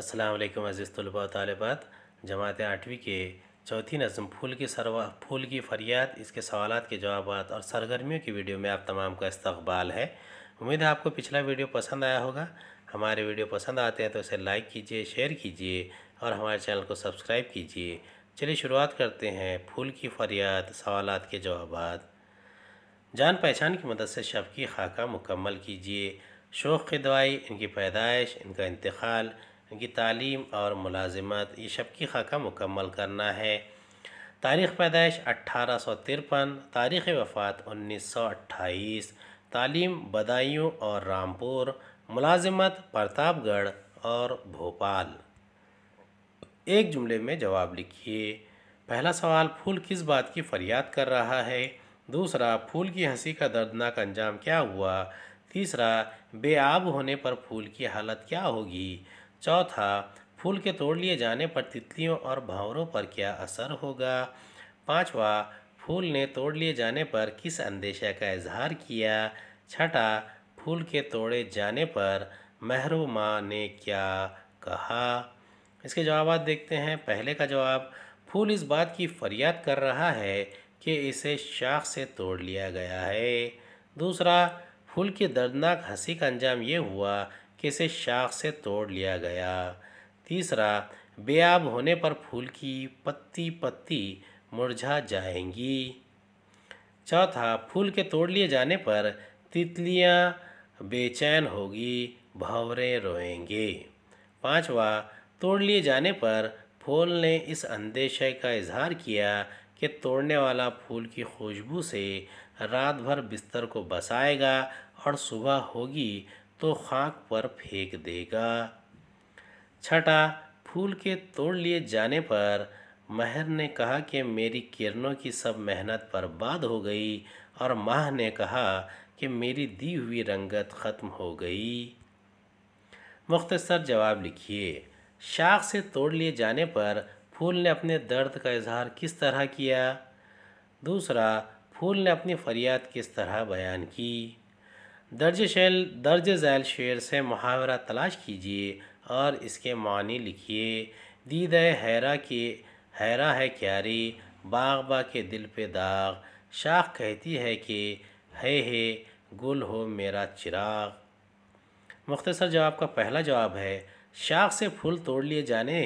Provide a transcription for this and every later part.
असलम अज़ीज़ तलबा तलबात जमात आठवीं के चौथी नज़म फूल की सरवा फूल की फरियाद इसके सवाल के जवाब और सरगर्मियों की वीडियो में आप तमाम का इस्तबाल है उम्मीद है आपको पिछला वीडियो पसंद आया होगा हमारे वीडियो पसंद आते हैं तो इसे लाइक कीजिए शेयर कीजिए और हमारे चैनल को सब्सक्राइब कीजिए चलिए शुरुआत करते हैं फूल की फरियाद सवाल के जवाब जान पहचान की मदद से शव की खाका मुकम्मल कीजिए शोक की दवाई इनकी पैदाइश इनका इंतकाल इनकी तालीम और मुलाजमत ये शबकी खाका मुकम्मल करना है तारीख़ पैदाइश अट्ठारह सौ तिरपन तारीख़ वफ़ात उन्नीस सौ अट्ठाईस तालीम बदायूँ और रामपुर मुलाजमत प्रतापगढ़ और भोपाल एक जुमले में जवाब लिखिए पहला सवाल फूल किस बात की फरियाद कर रहा है दूसरा फूल की हंसी का दर्दनाक अंजाम क्या हुआ तीसरा बेआब होने पर फूल की हालत क्या होगी चौथा फूल के तोड़ लिए जाने पर तितलियों और भावरों पर क्या असर होगा पांचवा फूल ने तोड़ लिए जाने पर किस अंदेशा का इजहार किया छठा फूल के तोड़े जाने पर माँ ने क्या कहा इसके जवाब देखते हैं पहले का जवाब फूल इस बात की फरियाद कर रहा है कि इसे शाख से तोड़ लिया गया है दूसरा फूल की दर्दनाक हंसी का अंजाम ये हुआ किसी शाख से तोड़ लिया गया तीसरा बेआब होने पर फूल की पत्ती पत्ती मुरझा जाएंगी चौथा फूल के तोड़ लिए जाने पर तितलियां बेचैन होगी भंवरे रोएंगे पांचवा तोड़ लिए जाने पर फूल ने इस अंदेशे का इजहार किया कि तोड़ने वाला फूल की खुशबू से रात भर बिस्तर को बसाएगा और सुबह होगी तो खाक पर फेंक देगा छठा फूल के तोड़ लिए जाने पर महर ने कहा कि मेरी किरणों की सब मेहनत बर्बाद हो गई और माह ने कहा कि मेरी दी हुई रंगत ख़त्म हो गई मुख्तसर जवाब लिखिए शाख से तोड़ लिए जाने पर फूल ने अपने दर्द का इजहार किस तरह किया दूसरा फूल ने अपनी फरियाद किस तरह बयान की दर्ज शेल दर्ज झैल शेर से मुहावरा तलाश कीजिए और इसके मानी लिखिए दीद हैरा के हैरा है क्यारी बाग बा के दिल पे दाग शाख कहती है कि है हे गुल हो मेरा चिराग मुख्तसर जवाब का पहला जवाब है शाख से फूल तोड़ लिए जाने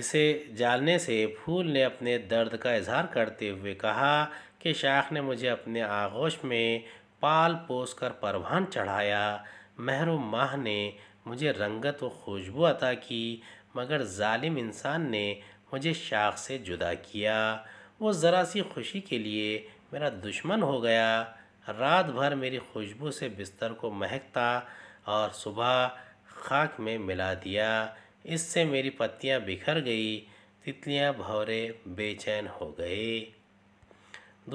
इसे जालने से फूल ने अपने दर्द का इजहार करते हुए कहा कि शाख ने मुझे अपने आगोश में पाल पोस कर परवान चढ़ाया महरो माह ने मुझे रंगत व खुशबू अता की मगर जालिम इंसान ने मुझे शाख से जुदा किया वो ज़रा सी खुशी के लिए मेरा दुश्मन हो गया रात भर मेरी खुशबू से बिस्तर को महकता और सुबह खाक में मिला दिया इससे मेरी पत्तियां बिखर गई तितलियां भौरे बेचैन हो गए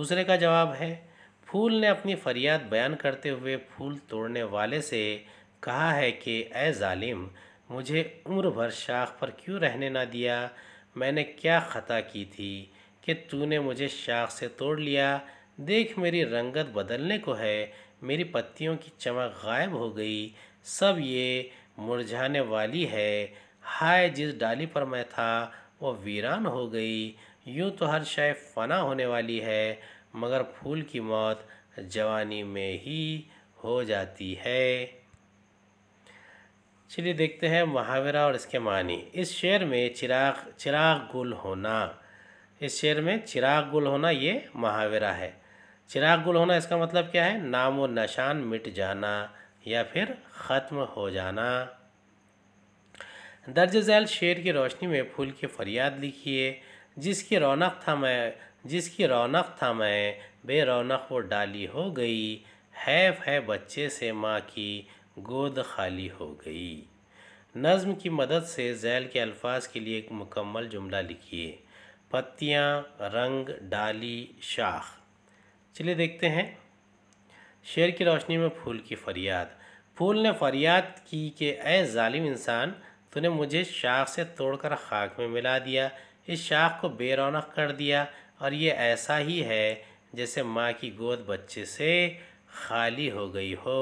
दूसरे का जवाब है फूल ने अपनी फरियाद बयान करते हुए फूल तोड़ने वाले से कहा है कि ए ज़ालिम मुझे उम्र भर शाख पर क्यों रहने ना दिया मैंने क्या ख़ता की थी कि तूने मुझे शाख से तोड़ लिया देख मेरी रंगत बदलने को है मेरी पत्तियों की चमक गायब हो गई सब ये मुरझाने वाली है हाय जिस डाली पर मैं था वो वीरान हो गई यूँ तो हर शायद फना होने वाली है मगर फूल की मौत जवानी में ही हो जाती है चलिए देखते हैं मुहावरा और इसके मानी इस शेर में चिराग चिराग गुल होना इस शेर में चिराग गुल होना ये मुहावरा है चिराग गुल होना इसका मतलब क्या है नाम व नशान मिट जाना या फिर ख़त्म हो जाना दर्ज झैल शेर की रोशनी में फूल की फरियाद लिखिए जिसकी रौनक था मैं जिसकी रौनक था मैं बे रौनक वो डाली हो गई हैफ है बच्चे से माँ की गोद खाली हो गई नज़म की मदद से जैल के अल्फाज के लिए एक मुकम्मल जुमला लिखिए पत्तियाँ रंग डाली शाख चलिए देखते हैं शेर की रोशनी में फूल की फरियाद फूल ने फरियाद की कि ए ालिम इंसान तूने मुझे शाख से तोड़कर खाक में मिला दिया इस शाख को बेरौनक कर दिया और ये ऐसा ही है जैसे माँ की गोद बच्चे से खाली हो गई हो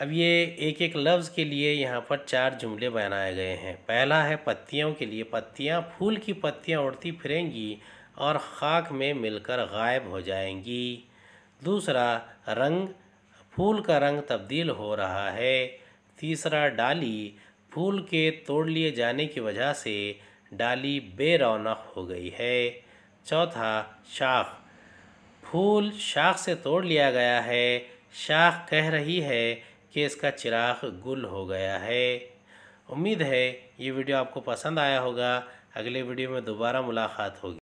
अब ये एक एक लफ्ज़ के लिए यहाँ पर चार जुमले बनाए गए हैं पहला है पत्तियों के लिए पत्तियाँ फूल की पत्तियाँ उड़ती फिरेंगी और खाक में मिलकर गायब हो जाएंगी दूसरा रंग फूल का रंग तब्दील हो रहा है तीसरा डाली फूल के तोड़ लिए जाने की वजह से डाली बेरौनक हो गई है चौथा शाख फूल शाख से तोड़ लिया गया है शाख कह रही है कि इसका चिराग गुल हो गया है उम्मीद है ये वीडियो आपको पसंद आया होगा अगले वीडियो में दोबारा मुलाकात होगी